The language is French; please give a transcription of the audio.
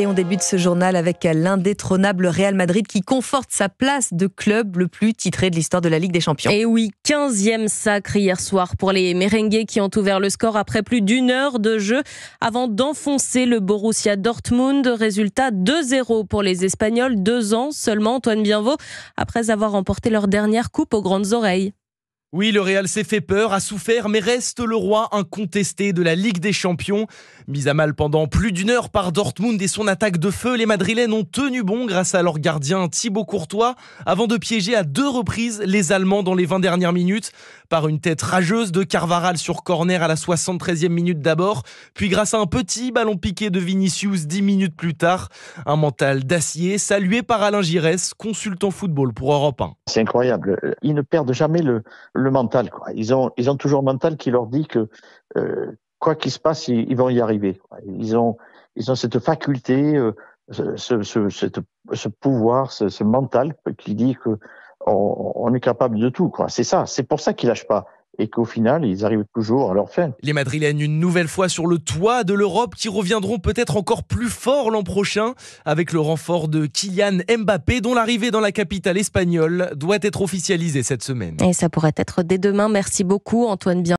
Et on débute ce journal avec l'indétrônable Real Madrid qui conforte sa place de club le plus titré de l'histoire de la Ligue des Champions. Et oui, 15e sacre hier soir pour les merengues qui ont ouvert le score après plus d'une heure de jeu avant d'enfoncer le Borussia Dortmund. Résultat 2-0 pour les Espagnols, deux ans seulement, Antoine Bienveau après avoir remporté leur dernière coupe aux grandes oreilles. Oui, le Real s'est fait peur, a souffert, mais reste le roi incontesté de la Ligue des Champions. Mis à mal pendant plus d'une heure par Dortmund et son attaque de feu, les Madrilènes ont tenu bon grâce à leur gardien Thibaut Courtois, avant de piéger à deux reprises les Allemands dans les 20 dernières minutes par une tête rageuse de Carvaral sur corner à la 73e minute d'abord, puis grâce à un petit ballon piqué de Vinicius 10 minutes plus tard, un mental d'acier salué par Alain Gires, consultant football pour Europe 1. C'est incroyable, ils ne perdent jamais le, le mental. Quoi. Ils, ont, ils ont toujours un mental qui leur dit que euh, quoi qu'il se passe, ils, vont y arriver. Ils ont, ils ont cette faculté, euh, ce, ce, ce, pouvoir, ce, mental qui dit que on, est capable de tout, quoi. C'est ça. C'est pour ça qu'ils lâchent pas et qu'au final, ils arrivent toujours à leur fin. Les Madrilènes, une nouvelle fois sur le toit de l'Europe, qui reviendront peut-être encore plus fort l'an prochain, avec le renfort de Kylian Mbappé, dont l'arrivée dans la capitale espagnole doit être officialisée cette semaine. Et ça pourrait être dès demain. Merci beaucoup, Antoine Bien.